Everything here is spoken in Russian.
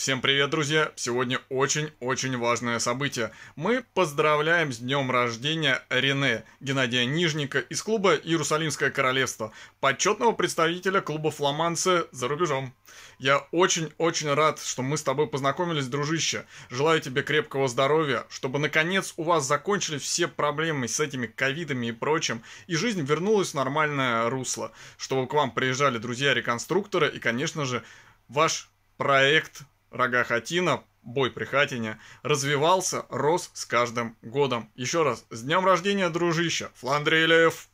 Всем привет, друзья! Сегодня очень-очень важное событие. Мы поздравляем с днем рождения Рене, Геннадия Нижника из клуба «Иерусалимское королевство», почетного представителя клуба «Фламанцы» за рубежом. Я очень-очень рад, что мы с тобой познакомились, дружище. Желаю тебе крепкого здоровья, чтобы наконец у вас закончились все проблемы с этими ковидами и прочим, и жизнь вернулась в нормальное русло, чтобы к вам приезжали друзья-реконструкторы и, конечно же, ваш проект рога Хатина, бой при Хатине, развивался, рос с каждым годом. Еще раз, с днем рождения, дружище, Фландрилев!